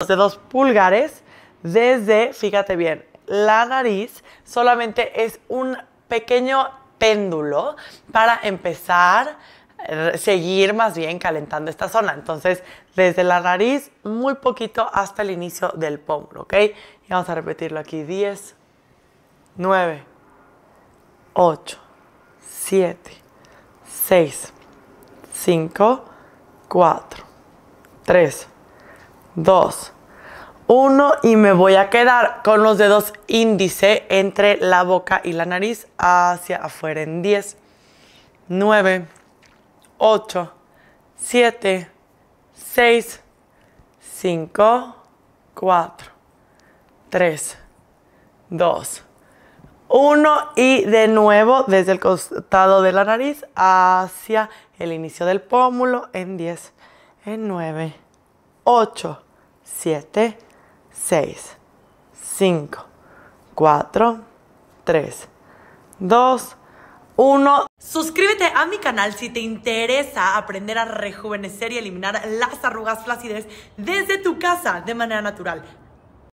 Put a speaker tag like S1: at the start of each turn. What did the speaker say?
S1: los dos pulgares desde, fíjate bien, la nariz solamente es un pequeño péndulo para empezar eh, seguir más bien calentando esta zona. Entonces, desde la nariz, muy poquito hasta el inicio del pómulo, ¿ok? Y vamos a repetirlo aquí. 10, 9, 8, 7, 6, 5, 4, 3, dos, uno y me voy a quedar con los dedos índice entre la boca y la nariz hacia afuera en 10, 9, 8, 7, 6, 5, 4, 3, 2, 1 y de nuevo desde el costado de la nariz hacia el inicio del pómulo en 10, en 9, 8, 7, 6, 5, 4, 3, 2, 1.
S2: Suscríbete a mi canal si te interesa aprender a rejuvenecer y eliminar las arrugas flacidez desde tu casa de manera natural.